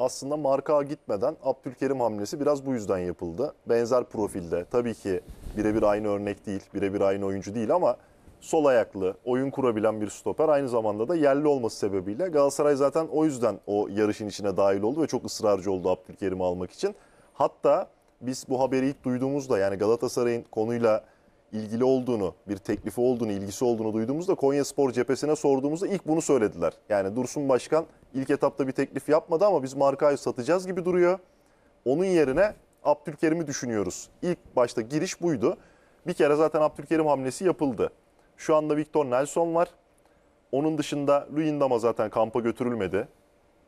aslında marka gitmeden Abdülkerim hamlesi biraz bu yüzden yapıldı. Benzer profilde tabii ki birebir aynı örnek değil, birebir aynı oyuncu değil ama sol ayaklı, oyun kurabilen bir stoper aynı zamanda da yerli olması sebebiyle Galatasaray zaten o yüzden o yarışın içine dahil oldu ve çok ısrarcı oldu Abdülkerim'i almak için. Hatta biz bu haberi ilk duyduğumuzda yani Galatasaray'ın konuyla ilgili olduğunu, bir teklifi olduğunu, ilgisi olduğunu duyduğumuzda Konya Spor cephesine sorduğumuzda ilk bunu söylediler. Yani Dursun Başkan ilk etapta bir teklif yapmadı ama biz Marka'yı satacağız gibi duruyor. Onun yerine Abdülkerim'i düşünüyoruz. İlk başta giriş buydu. Bir kere zaten Abdülkerim hamlesi yapıldı. Şu anda Victor Nelson var. Onun dışında Luyendam'a zaten kampa götürülmedi.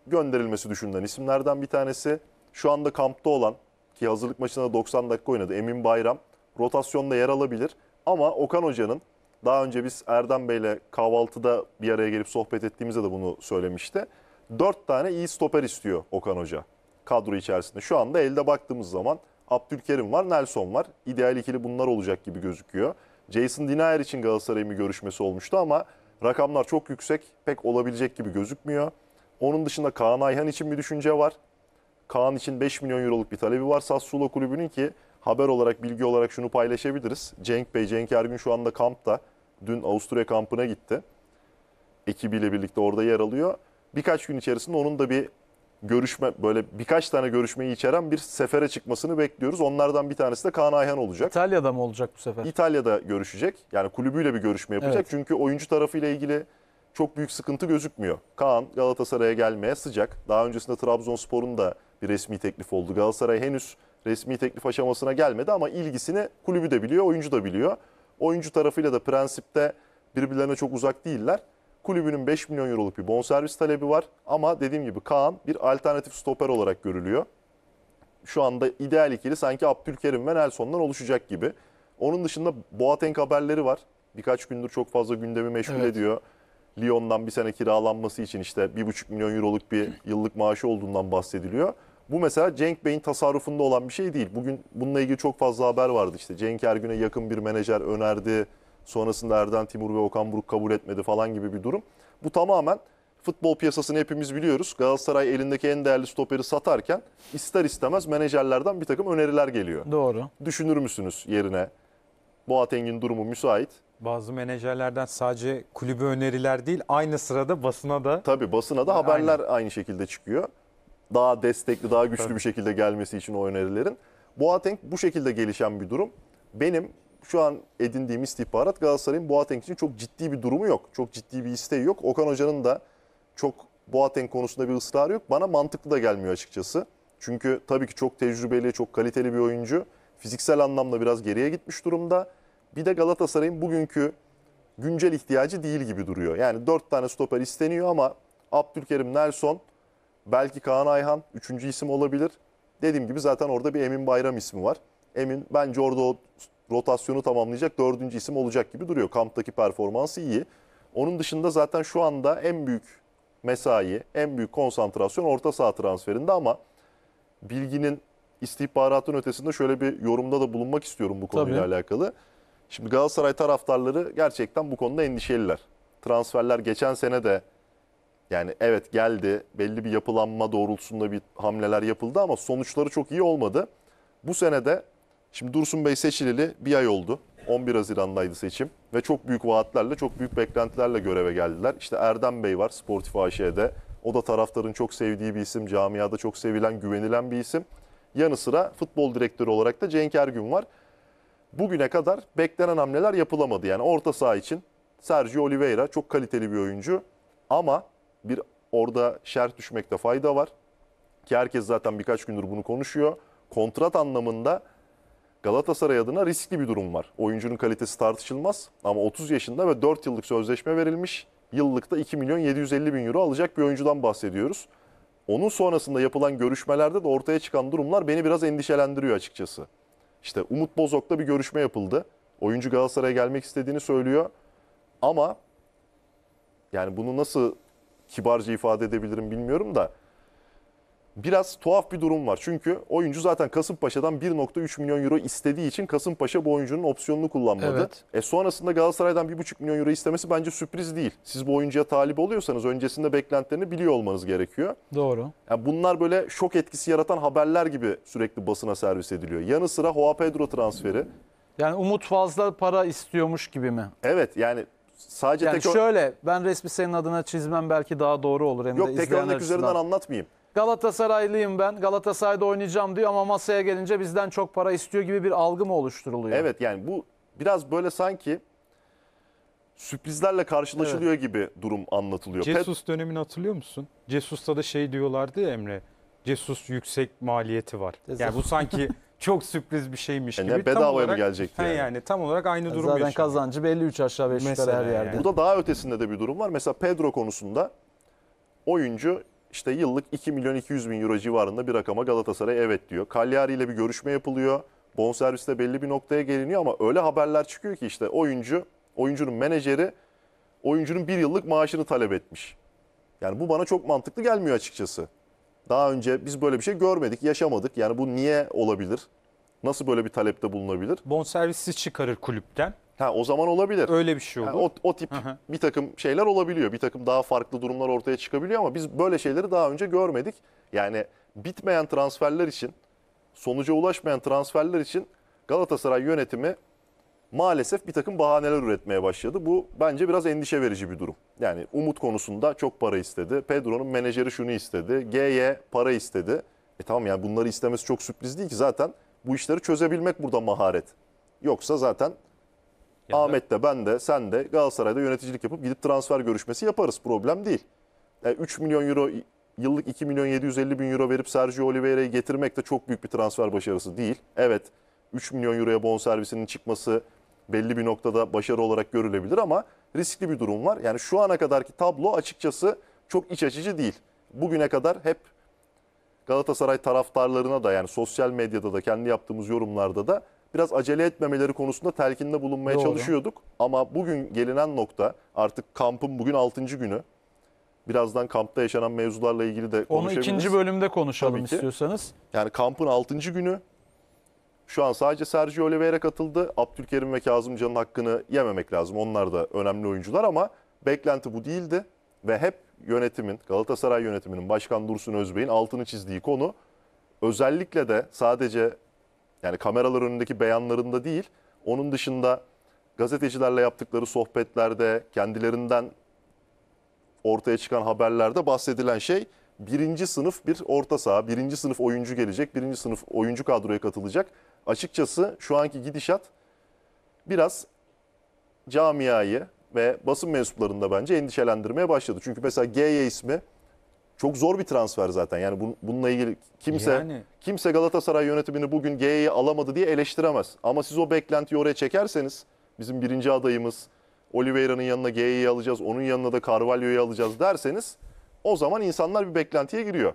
Gönderilmesi düşünülen isimlerden bir tanesi. Şu anda kampta olan ki hazırlık maçında 90 dakika oynadı Emin Bayram rotasyonda yer alabilir. Ama Okan Hoca'nın daha önce biz Erdem Bey'le kahvaltıda bir araya gelip sohbet ettiğimizde de bunu söylemişti. 4 tane iyi stoper istiyor Okan Hoca kadro içerisinde. Şu anda elde baktığımız zaman Abdülkerim var, Nelson var. İdeal ikili bunlar olacak gibi gözüküyor. Jason Denier için Galatasaray'ın bir görüşmesi olmuştu ama rakamlar çok yüksek. Pek olabilecek gibi gözükmüyor. Onun dışında Kaan Ayhan için bir düşünce var. Kaan için 5 milyon euroluk bir talebi var Sassuolo kulübünün ki haber olarak, bilgi olarak şunu paylaşabiliriz. Cenk Bey, Cenk Ergün şu anda kampta. Dün Avusturya kampına gitti. Ekibiyle birlikte orada yer alıyor. Birkaç gün içerisinde onun da bir görüşme böyle birkaç tane görüşmeyi içeren bir sefere çıkmasını bekliyoruz. Onlardan bir tanesi de Kaan Ayhan olacak. İtalya'da mı olacak bu sefer? İtalya'da görüşecek. Yani kulübüyle bir görüşme yapacak. Evet. Çünkü oyuncu tarafıyla ilgili çok büyük sıkıntı gözükmüyor. Kaan Galatasaray'a gelmeye sıcak. Daha öncesinde Trabzonspor'un da bir resmi teklif oldu. Galatasaray henüz Resmi teklif aşamasına gelmedi ama ilgisini kulübü de biliyor, oyuncu da biliyor. Oyuncu tarafıyla da prensipte birbirlerine çok uzak değiller. Kulübünün 5 milyon euroluk bir bonservis talebi var ama dediğim gibi Kaan bir alternatif stoper olarak görülüyor. Şu anda ideal ikili sanki Abdülkerim ve Nelson'dan oluşacak gibi. Onun dışında Boateng haberleri var. Birkaç gündür çok fazla gündemi meşgul evet. ediyor. Lyon'dan bir sene kiralanması için işte 1,5 milyon euroluk bir yıllık maaşı olduğundan bahsediliyor. Bu mesela Cenk Bey'in tasarrufunda olan bir şey değil. Bugün bununla ilgili çok fazla haber vardı işte. Cenk Ergün'e yakın bir menajer önerdi. Sonrasında Erdem Timur ve Okan Buruk kabul etmedi falan gibi bir durum. Bu tamamen futbol piyasasını hepimiz biliyoruz. Galatasaray elindeki en değerli stoperi satarken ister istemez menajerlerden bir takım öneriler geliyor. Doğru. Düşünür müsünüz yerine? Boateng'in durumu müsait. Bazı menajerlerden sadece kulübü öneriler değil aynı sırada basına da. Tabii basına da haberler aynı. aynı şekilde çıkıyor daha destekli, daha güçlü evet. bir şekilde gelmesi için o önerilerin. Boateng bu şekilde gelişen bir durum. Benim şu an edindiğim istihbarat Galatasaray'ın Boateng için çok ciddi bir durumu yok. Çok ciddi bir isteği yok. Okan Hoca'nın da çok Boateng konusunda bir ısrarı yok. Bana mantıklı da gelmiyor açıkçası. Çünkü tabii ki çok tecrübeli, çok kaliteli bir oyuncu. Fiziksel anlamda biraz geriye gitmiş durumda. Bir de Galatasaray'ın bugünkü güncel ihtiyacı değil gibi duruyor. Yani 4 tane stoper isteniyor ama Abdülkerim Nelson Belki Kaan Ayhan üçüncü isim olabilir. Dediğim gibi zaten orada bir Emin Bayram ismi var. Emin bence orada o rotasyonu tamamlayacak dördüncü isim olacak gibi duruyor. Kamptaki performansı iyi. Onun dışında zaten şu anda en büyük mesai, en büyük konsantrasyon orta saha transferinde ama bilginin istihbaratın ötesinde şöyle bir yorumda da bulunmak istiyorum bu konuyla Tabii. alakalı. Şimdi Galatasaray taraftarları gerçekten bu konuda endişeliler. Transferler geçen sene de yani evet geldi belli bir yapılanma doğrultusunda bir hamleler yapıldı ama sonuçları çok iyi olmadı. Bu senede şimdi Dursun Bey seçileli bir ay oldu. 11 Haziran'daydı seçim ve çok büyük vaatlerle, çok büyük beklentilerle göreve geldiler. İşte Erdem Bey var Sportif AŞ'de. O da taraftarın çok sevdiği bir isim, camiada çok sevilen, güvenilen bir isim. Yanı sıra futbol direktörü olarak da Cenk Ergün var. Bugüne kadar beklenen hamleler yapılamadı. Yani orta saha için Sergio Oliveira çok kaliteli bir oyuncu ama bir orada şerh düşmekte fayda var. Ki herkes zaten birkaç gündür bunu konuşuyor. Kontrat anlamında Galatasaray adına riskli bir durum var. Oyuncunun kalitesi tartışılmaz ama 30 yaşında ve 4 yıllık sözleşme verilmiş. Yıllıkta 2 milyon 750 bin euro alacak bir oyuncudan bahsediyoruz. Onun sonrasında yapılan görüşmelerde de ortaya çıkan durumlar beni biraz endişelendiriyor açıkçası. İşte Umut Bozok'ta bir görüşme yapıldı. Oyuncu Galatasaray'a gelmek istediğini söylüyor. Ama yani bunu nasıl kibarca ifade edebilirim bilmiyorum da biraz tuhaf bir durum var. Çünkü oyuncu zaten Kasımpaşa'dan 1.3 milyon euro istediği için Kasımpaşa bu oyuncunun opsiyonunu kullanmadı. Evet. E sonrasında Galatasaray'dan 1.5 milyon euro istemesi bence sürpriz değil. Siz bu oyuncuya talip oluyorsanız öncesinde beklentilerini biliyor olmanız gerekiyor. Doğru. Yani bunlar böyle şok etkisi yaratan haberler gibi sürekli basına servis ediliyor. Yanı sıra Hoa Pedro transferi. Yani Umut fazla para istiyormuş gibi mi? Evet yani Sadece yani tek şöyle ben resmi senin adına çizmem belki daha doğru olur. Hem Yok de tek örnek üzerinden anlatmayayım. Galatasaraylıyım ben. Galatasaray'da oynayacağım diyor ama masaya gelince bizden çok para istiyor gibi bir algı mı oluşturuluyor? Evet yani bu biraz böyle sanki sürprizlerle karşılaşılıyor evet. gibi durum anlatılıyor. Cesus Pet... dönemini hatırlıyor musun? Cesus'ta da şey diyorlardı ya Emre. Cesus yüksek maliyeti var. Cesus. Yani bu sanki çok sürpriz bir şeymiş E ne, gibi. Tam bedavaya mı olarak- gelecekti yani? yani? tam olarak aynı durum Zaten yaşıyor. kazancı belli 3 aşağı 5 yukarı Mesela her yani. yerde. Burada daha ötesinde de bir durum var. Mesela Pedro konusunda oyuncu işte yıllık 2 milyon 200 bin euro civarında bir rakama Galatasaray evet diyor. Cagliari ile bir görüşme yapılıyor. Bonserviste belli bir noktaya geliniyor ama öyle haberler çıkıyor ki işte oyuncu, oyuncunun menajeri oyuncunun bir yıllık maaşını talep etmiş. Yani bu bana çok mantıklı gelmiyor açıkçası. Daha önce biz böyle bir şey görmedik, yaşamadık. Yani bu niye olabilir? Nasıl böyle bir talepte bulunabilir? Bonservisi çıkarır kulüpten. Ha o zaman olabilir. Öyle bir şey olur. Yani o, o tip bir takım şeyler olabiliyor. Bir takım daha farklı durumlar ortaya çıkabiliyor ama biz böyle şeyleri daha önce görmedik. Yani bitmeyen transferler için, sonuca ulaşmayan transferler için Galatasaray yönetimi maalesef bir takım bahaneler üretmeye başladı. Bu bence biraz endişe verici bir durum. Yani Umut konusunda çok para istedi. Pedro'nun menajeri şunu istedi. GY para istedi. E tamam yani bunları istemesi çok sürpriz değil ki zaten bu işleri çözebilmek burada maharet. Yoksa zaten yani Ahmet de ben de sen de Galatasaray'da yöneticilik yapıp gidip transfer görüşmesi yaparız. Problem değil. Yani e, 3 milyon euro yıllık 2 milyon 750 bin euro verip Sergio Oliveira'yı getirmek de çok büyük bir transfer başarısı değil. Evet 3 milyon euroya bonservisinin çıkması belli bir noktada başarı olarak görülebilir ama riskli bir durum var. Yani şu ana kadarki tablo açıkçası çok iç açıcı değil. Bugüne kadar hep Galatasaray taraftarlarına da yani sosyal medyada da kendi yaptığımız yorumlarda da biraz acele etmemeleri konusunda telkinde bulunmaya Doğru. çalışıyorduk. Ama bugün gelinen nokta artık kampın bugün 6. günü. Birazdan kampta yaşanan mevzularla ilgili de konuşabiliriz. Onu ikinci bölümde konuşalım istiyorsanız. Yani kampın 6. günü şu an sadece Sergio Oliveira katıldı. Abdülkerim ve Kazım Canın hakkını yememek lazım. Onlar da önemli oyuncular ama beklenti bu değildi. Ve hep yönetimin, Galatasaray yönetiminin, Başkan Dursun Özbey'in altını çizdiği konu özellikle de sadece yani kameralar önündeki beyanlarında değil, onun dışında gazetecilerle yaptıkları sohbetlerde, kendilerinden ortaya çıkan haberlerde bahsedilen şey birinci sınıf bir orta saha, birinci sınıf oyuncu gelecek, birinci sınıf oyuncu kadroya katılacak açıkçası şu anki gidişat biraz camiayı ve basın mensuplarında bence endişelendirmeye başladı. Çünkü mesela Geye ismi çok zor bir transfer zaten. Yani bununla ilgili kimse yani. kimse Galatasaray yönetimini bugün Geye'yi alamadı diye eleştiremez. Ama siz o beklentiyi oraya çekerseniz bizim birinci adayımız Oliveira'nın yanına Geye'yi alacağız, onun yanına da Carvalho'yu alacağız derseniz o zaman insanlar bir beklentiye giriyor.